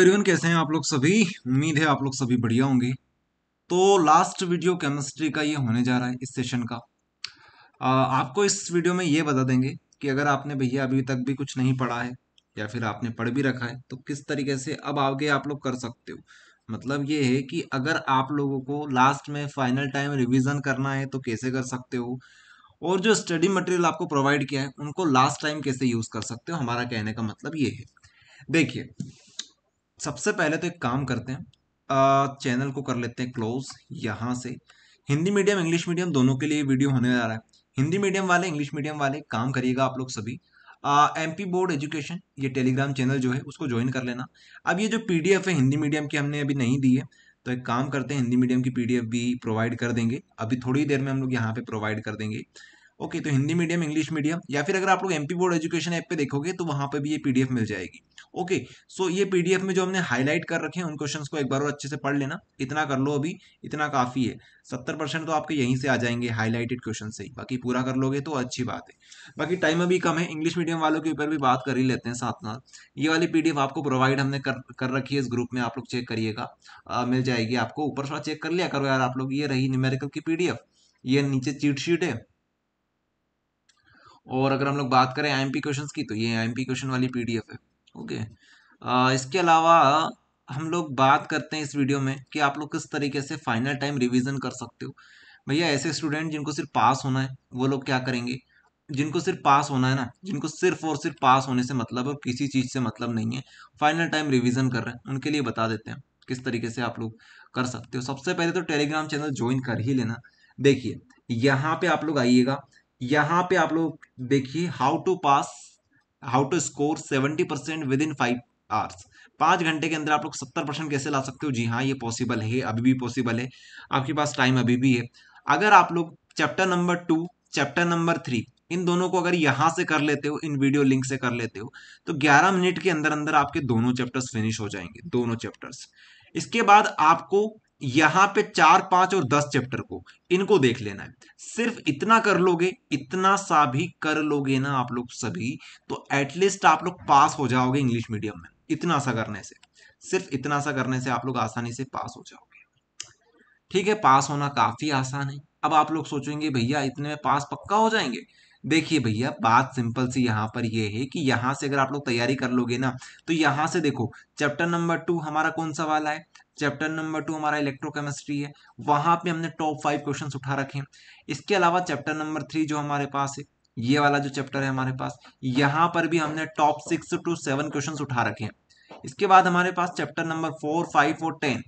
everyone कैसे हैं आप लोग सभी उम्मीद है आप लोग सभी बढ़िया होंगे तो लास्ट वीडियो केमिस्ट्री का ये होने जा रहा है इस सेशन का आ, आपको इस वीडियो में ये बता देंगे कि अगर आपने भैया अभी तक भी कुछ नहीं पढ़ा है या फिर आपने पढ़ भी रखा है तो किस तरीके से अब आगे आप लोग कर सकते हो मतलब ये है कि अगर आप लोगों को लास्ट में फाइनल टाइम रिविज़न करना है तो कैसे कर सकते हो और जो स्टडी मटेरियल आपको प्रोवाइड किया है उनको लास्ट टाइम कैसे यूज़ कर सकते हो हमारा कहने का मतलब ये है देखिए सबसे पहले तो एक काम करते हैं आ, चैनल को कर लेते हैं क्लोज यहाँ से हिंदी मीडियम इंग्लिश मीडियम दोनों के लिए वीडियो होने जा रहा है हिंदी मीडियम वाले इंग्लिश मीडियम वाले काम करिएगा आप लोग सभी एम पी बोर्ड एजुकेशन ये टेलीग्राम चैनल जो है उसको ज्वाइन कर लेना अब ये जो पी डी एफ है हिंदी मीडियम की हमने अभी नहीं दी है तो एक काम करते हैं हिंदी मीडियम की पी डी एफ भी प्रोवाइड कर देंगे अभी थोड़ी देर में हम लोग यहाँ पे प्रोवाइड कर देंगे ओके तो हिंदी मीडियम इंग्लिश मीडियम या फिर अगर आप लोग एम बोर्ड एजुकेशन ऐप पे देखोगे तो वहाँ पे भी ये पीडीएफ मिल जाएगी ओके सो ये पीडीएफ में जो हमने हाईलाइट कर रखे हैं उन क्वेश्चंस को एक बार और अच्छे से पढ़ लेना इतना कर लो अभी इतना काफ़ी है सत्तर परसेंट तो आपके यहीं से आ जाएंगे हाईलाइटेड क्वेश्चन से ही बाकी पूरा कर लोगे तो अच्छी बात है बाकी टाइम अभी कम है इंग्लिश मीडियम वालों के ऊपर भी बात कर ही लेते हैं साथ साथ ये वाली पी आपको प्रोवाइड हमने कर कर रखी है इस ग्रुप में आप लोग चेक करिएगा मिल जाएगी आपको ऊपर से चेक कर लिया करो यार आप लोग ये रही न्यूमेरिकल की पी ये नीचे चीट शीट है और अगर हम लोग बात करें आई एम पी क्वेश्चन की तो ये आई एम पी क्वेश्चन वाली पी डी एफ है ओके इसके अलावा हम लोग बात करते हैं इस वीडियो में कि आप लोग किस तरीके से फाइनल टाइम रिविजन कर सकते हो भैया ऐसे स्टूडेंट जिनको सिर्फ पास होना है वो लोग क्या करेंगे जिनको सिर्फ पास होना है ना जिनको सिर्फ और सिर्फ पास होने से मतलब और किसी चीज़ से मतलब नहीं है फाइनल टाइम रिवीजन कर रहे हैं उनके लिए बता देते हैं किस तरीके से आप लोग कर सकते हो सबसे पहले तो टेलीग्राम चैनल ज्वाइन कर ही लेना देखिए यहाँ पे आप लोग आइएगा यहां पे आप लोग देखिए how to pass how to score seventy percent within five hours पांच घंटे के अंदर आप लोग सत्तर परसेंट कैसे ला सकते हो जी हाँ ये पॉसिबल है अभी भी पॉसिबल है आपके पास टाइम अभी भी है अगर आप लोग chapter number two chapter number three इन दोनों को अगर यहां से कर लेते हो इन वीडियो लिंक से कर लेते हो तो 11 मिनट के अंदर अंदर आपके दोनों चैप्टर्स फिनिश हो जाएंगे दोनों चैप्टर्स इसके बाद आपको यहां पे चार पांच और दस चैप्टर को इनको देख लेना है सिर्फ इतना कर लोगे इतना सा भी कर लोगे ना आप लोग सभी तो एटलीस्ट आप लोग पास हो जाओगे इंग्लिश मीडियम में इतना सा करने से सिर्फ इतना सा करने से आप लोग आसानी से पास हो जाओगे ठीक है पास होना काफी आसान है अब आप लोग सोचेंगे भैया इतने में पास पक्का हो जाएंगे देखिए भैया बात सिंपल सी यहाँ पर यह है कि यहाँ से अगर आप लोग तैयारी कर लोगे ना तो यहाँ से देखो चैप्टर नंबर टू हमारा कौन सा वाला है चैप्टर नंबर टू हमारा इलेक्ट्रोकेमिस्ट्री है वहां पे हमने टॉप फाइव क्वेश्चंस उठा रखे हैं इसके अलावा चैप्टर नंबर थ्री जो हमारे पास है ये वाला जो चैप्टर है हमारे पास यहाँ पर भी हमने top six two seven question उठा रखे हैं इसके बाद हमारे पास चैप्टर नंबर फोर फाइव और टेन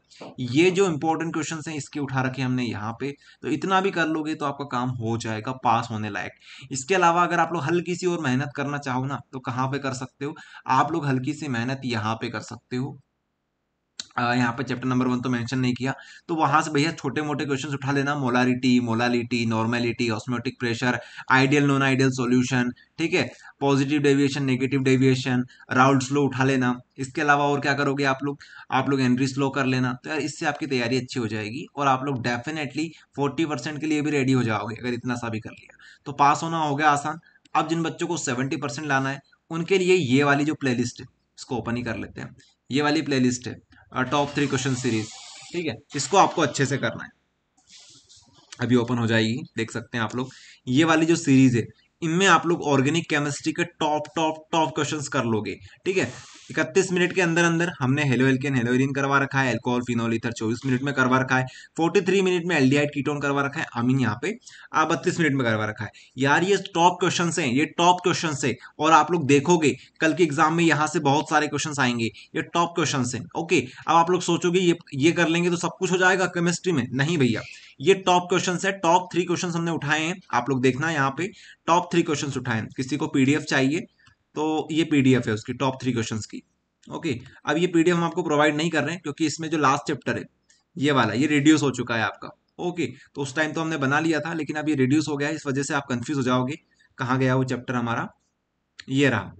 ये जो इंपॉर्टेंट क्वेश्चन हैं इसके उठा रखे हमने यहाँ पे तो इतना भी कर लोगे तो आपका काम हो जाएगा पास होने लायक इसके अलावा अगर आप लोग हल्की सी और मेहनत करना चाहो ना तो कहाँ पे कर सकते हो आप लोग हल्की सी मेहनत यहाँ पे कर सकते हो यहाँ पर चैप्टर नंबर वन तो मेंशन नहीं किया तो वहां से भैया छोटे मोटे क्वेश्चन उठा लेना molarity molality normality osmotic pressure ideal non ideal solution ठीक है positive deviation negative deviation Raoult's law उठा लेना इसके अलावा और क्या करोगे आप लोग आप लोग एंट्री स्लो कर लेना तो यार इससे आपकी तैयारी अच्छी हो जाएगी और आप लोग डेफिनेटली फोर्टी परसेंट के लिए भी रेडी हो जाओगे अगर इतना सा भी कर लिया तो पास होना हो गया आसान अब जिन बच्चों को सेवेंटी परसेंट लाना है उनके लिए ये वाली जो प्ले है इसको ओपन ही कर लेते हैं ये वाली प्ले है टॉप थ्री क्वेश्चन सीरीज ठीक है इसको आपको अच्छे से करना है अभी ओपन हो जाएगी देख सकते हैं आप लोग ये वाली जो सीरीज है इनमें आप लोग ऑर्गेनिक केमिस्ट्री के टॉप टॉप टॉप क्वेश्चंस कर लोगे ठीक है इकतीस मिनट के अंदर अंदर हमने हेलो एल्केन हेलोइन करवा रखा है एल्कोहल फिनोल इथर चौबीस मिनट में करवा रखा है फोर्टी थ्री मिनट में एल्डिहाइड कीटोन करवा रखा है अमीन यहाँ पे आप बत्तीस मिनट में करवा रखा है यार ये टॉप क्वेश्चन है ये टॉप क्वेश्चन है और आप लोग देखोगे कल के एग्जाम में यहाँ से बहुत सारे क्वेश्चन आएंगे ये टॉप क्वेश्चन है ओके अब आप लोग सोचोगे ये ये कर लेंगे तो सब कुछ हो जाएगा केमिस्ट्री में नहीं भैया ये टॉप क्वेश्चन है टॉप थ्री क्वेश्चन हमने उठाए हैं आप लोग देखना यहाँ पे टॉप थ्री क्वेश्चन उठाए हैं किसी को पीडीएफ चाहिए तो ये पीडीएफ है उसकी टॉप थ्री क्वेश्चन की ओके अब ये पीडीएफ हम आपको प्रोवाइड नहीं कर रहे हैं क्योंकि इसमें जो लास्ट चैप्टर है ये वाला ये रिड्यूस हो चुका है आपका ओके तो उस टाइम तो हमने बना लिया था लेकिन अब ये रिड्यूस हो गया है इस वजह से आप कंफ्यूज हो जाओगे कहाँ गया वो चैप्टर हमारा ये रहा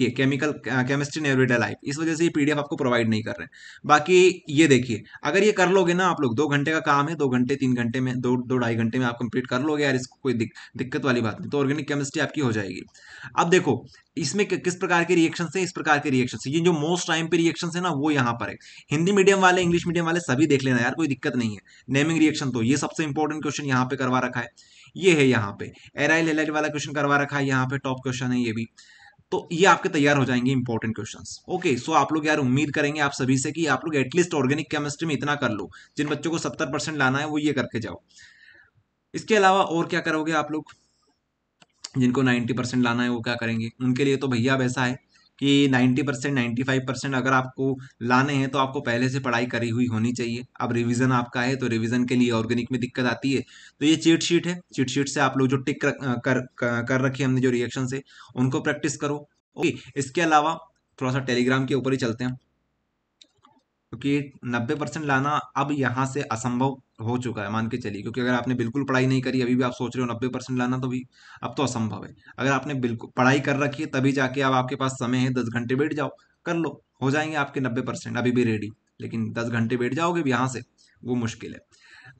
ये chemical chemistry in everyday life इस वजह से ये पीडीएफ आपको प्रोवाइड नहीं कर रहे बाकी ये देखिए अगर ये कर लोगे ना आप लोग दो घंटे का काम है दो घंटे तीन घंटे में दो दो ढाई घंटे में आप कंप्लीट कर लोगे यार इसको कोई दिक, दिक्कत वाली बात नहीं तो ऑर्गेनिक केमिस्ट्री आपकी हो जाएगी अब देखो इसमें किस प्रकार के रिएक्शन है इस प्रकार के रिएक्शन ये जो मोस्ट टाइम पे रिएक्शन है ना वो यहाँ पर है हिंदी मीडियम वाले इंग्लिश मीडियम वाले सभी देख लेना यार कोई दिक्कत नहीं है नेमिंग रिएक्शन तो ये सबसे इंपॉर्टेंट क्वेश्चन यहाँ पे करवा रखा है ये है यहाँ पे एराइल एलाइल वाला क्वेश्चन करवा रखा है यहाँ पे टॉप क्वेश्चन है ये भी तो ये आपके तैयार हो जाएंगे इंपॉर्टेंट क्वेश्चन ओके सो आप लोग यार उम्मीद करेंगे आप सभी से कि आप लोग एटलीस्ट ऑर्गेनिक केमिस्ट्री में इतना कर लो जिन बच्चों को सत्तर परसेंट लाना है वो ये करके जाओ इसके अलावा और क्या करोगे आप लोग जिनको नाइन्टी परसेंट लाना है वो क्या करेंगे उनके लिए तो भैया वैसा है कि 90 परसेंट नाइन्टी परसेंट अगर आपको लाने हैं तो आपको पहले से पढ़ाई करी हुई होनी चाहिए अब रिविजन आपका है तो रिविजन के लिए ऑर्गेनिक में दिक्कत आती है तो ये चीट शीट है चीट शीट से आप लोग जो टिक कर, कर, कर रखी हमने जो रिएक्शन से उनको प्रैक्टिस करो ओके इसके अलावा थोड़ा सा टेलीग्राम के ऊपर ही चलते हैं क्योंकि नब्बे परसेंट लाना अब यहाँ से असंभव हो चुका है मान के चलिए क्योंकि अगर आपने बिल्कुल पढ़ाई नहीं करी अभी भी आप सोच रहे हो नब्बे परसेंट लाना तो भी अब तो असंभव है अगर आपने बिल्कुल पढ़ाई कर रखी है तभी जाके अब आपके पास समय है दस घंटे बैठ जाओ कर लो हो जाएंगे आपके नब्बे परसेंट अभी भी रेडी लेकिन दस घंटे बैठ जाओगे भी यहाँ से वो मुश्किल है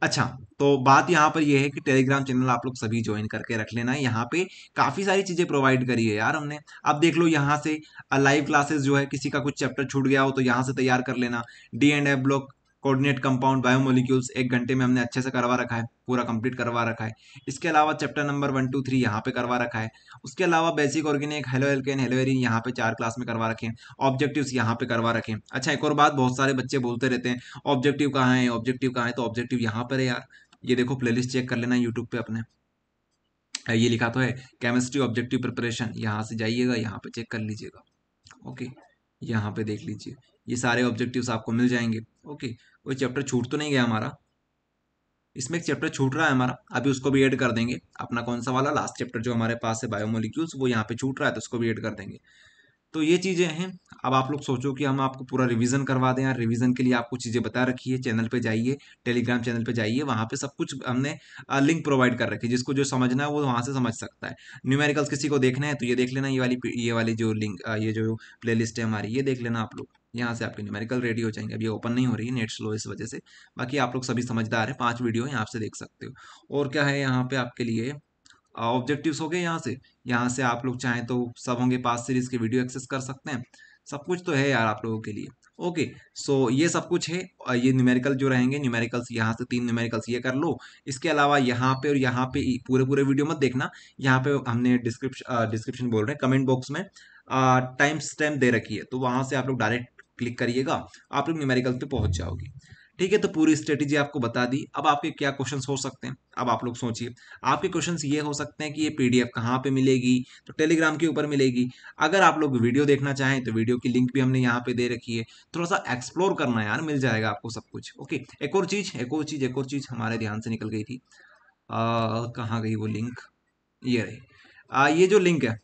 अच्छा तो बात यहाँ पर यह है कि टेलीग्राम चैनल आप लोग सभी ज्वाइन करके रख लेना है यहाँ पे काफ़ी सारी चीज़ें प्रोवाइड करी है यार हमने अब देख लो यहाँ से लाइव क्लासेस जो है किसी का कुछ चैप्टर छूट गया हो तो यहाँ से तैयार कर लेना D and F block coordinate compound biomolecules एक घंटे में हमने अच्छे से करवा रखा है पूरा कंप्लीट करवा रखा है इसके अलावा chapter number one two three यहाँ पे करवा रखा है उसके अलावा basic organic haloalkane haloarene यहाँ पे चार क्लास में करवा रखें ऑब्जेक्टिव ऑब्जेक्टिव्स यहाँ पे करवा रखें अच्छा एक और बात बहुत सारे बच्चे बोलते रहते हैं ऑब्जेक्टिव कहाँ है ऑब्जेक्टिव कहाँ है तो ऑब्जेक्टिव यहाँ पर है यार ये देखो प्लेलिस्ट चेक कर लेना यूट्यूब पे अपने ये लिखा तो है केमिस्ट्री ऑब्जेक्टिव प्रिपरेशन यहाँ से जाइएगा यहाँ पे चेक कर लीजिएगा ओके यहाँ पे देख लीजिए ये सारे ऑब्जेक्टिव्स आपको मिल जाएंगे ओके कोई चैप्टर छूट तो नहीं गया हमारा इसमें एक चैप्टर छूट रहा है हमारा अभी उसको भी ऐड कर देंगे अपना कौन सा वाला लास्ट चैप्टर जो हमारे पास है बायोमोलिक्यूल्स वो यहाँ पे छूट रहा है तो उसको भी ऐड कर देंगे तो ये चीज़ें हैं अब आप लोग सोचो कि हम आपको पूरा रिवीजन करवा दें यार रिवीजन के लिए आपको चीज़ें बता रखी है चैनल पे जाइए टेलीग्राम चैनल पे जाइए वहाँ पे सब कुछ हमने लिंक प्रोवाइड कर रखी है जिसको जो समझना है वो वहाँ से समझ सकता है न्यूमेरिकल्स किसी को देखना है तो ये देख लेना ये वाली ये वाली जो लिंक ये जो प्ले है हमारी ये देख लेना आप लोग यहाँ से आपके न्यूमेरिकल रेडी हो जाएंगे अभी ओपन नहीं हो रही है नेट स्लो इस वजह से बाकी आप लोग सभी समझदार हैं पांच वीडियो यहाँ से देख सकते हो और क्या है यहाँ पे आपके लिए ऑब्जेक्टिव्स हो गए यहाँ से यहाँ से आप लोग चाहें तो सब होंगे पास सीरीज के वीडियो एक्सेस कर सकते हैं सब कुछ तो है यार आप लोगों के लिए ओके सो ये सब कुछ है ये न्यूमेरिकल जो रहेंगे न्यूमेरिकल्स यहाँ से तीन न्यूमेरिकल्स ये कर लो इसके अलावा यहाँ पे और यहाँ पे पूरे पूरे वीडियो मत देखना यहाँ पे हमने डिस्क्रिप्शन डिस्क्रिप्शन बोल रहे हैं कमेंट बॉक्स में टाइम स्टैम्प दे रखी है तो वहाँ से आप लोग डायरेक्ट क्लिक करिएगा आप लोग न्यूमेरिकल पे पहुंच जाओगे ठीक है तो पूरी स्ट्रेटेजी आपको बता दी अब आपके क्या क्वेश्चंस हो सकते हैं अब आप लोग सोचिए आपके क्वेश्चंस ये हो सकते हैं कि ये पीडीएफ कहाँ पे मिलेगी तो टेलीग्राम के ऊपर मिलेगी अगर आप लोग वीडियो देखना चाहें तो वीडियो की लिंक भी हमने यहाँ पे दे रखी है थोड़ा सा एक्सप्लोर करना यार मिल जाएगा आपको सब कुछ ओके एक और चीज़ एक और चीज़ एक और चीज़ हमारे ध्यान से निकल गई थी कहाँ गई वो लिंक ये रही आ, ये जो लिंक है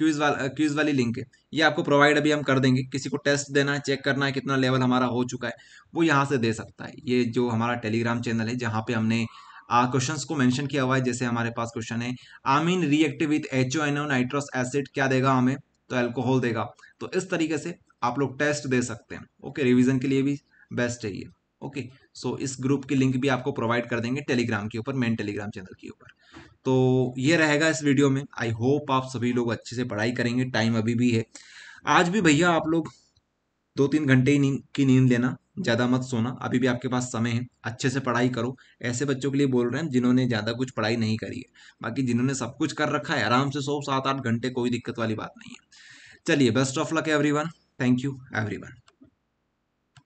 क्यूज वाला क्यूज वाली लिंक है ये आपको प्रोवाइड अभी हम कर देंगे किसी को टेस्ट देना है चेक करना है कितना लेवल हमारा हो चुका है वो यहाँ से दे सकता है ये जो हमारा टेलीग्राम चैनल है जहाँ पे हमने क्वेश्चन को मैंशन किया हुआ है जैसे हमारे पास क्वेश्चन है amine reactive with H O N O nitrous acid क्या देगा हमें तो एल्कोहल देगा तो इस तरीके से आप लोग टेस्ट दे सकते हैं ओके रिविजन के लिए भी बेस्ट है ये ओके सो इस ग्रुप की लिंक भी आपको प्रोवाइड कर देंगे टेलीग्राम के ऊपर मेन टेलीग्राम चैनल के ऊपर तो ये रहेगा इस वीडियो में आई होप आप सभी लोग अच्छे से पढ़ाई करेंगे टाइम अभी भी है आज भी भैया आप लोग दो तीन घंटे ही नींद की नींद लेना ज़्यादा मत सोना अभी भी आपके पास समय है अच्छे से पढ़ाई करो ऐसे बच्चों के लिए बोल रहे हैं जिन्होंने ज़्यादा कुछ पढ़ाई नहीं करी है बाकी जिन्होंने सब कुछ कर रखा है आराम से सो सात आठ घंटे कोई दिक्कत वाली बात नहीं है चलिए best of luck every thank you every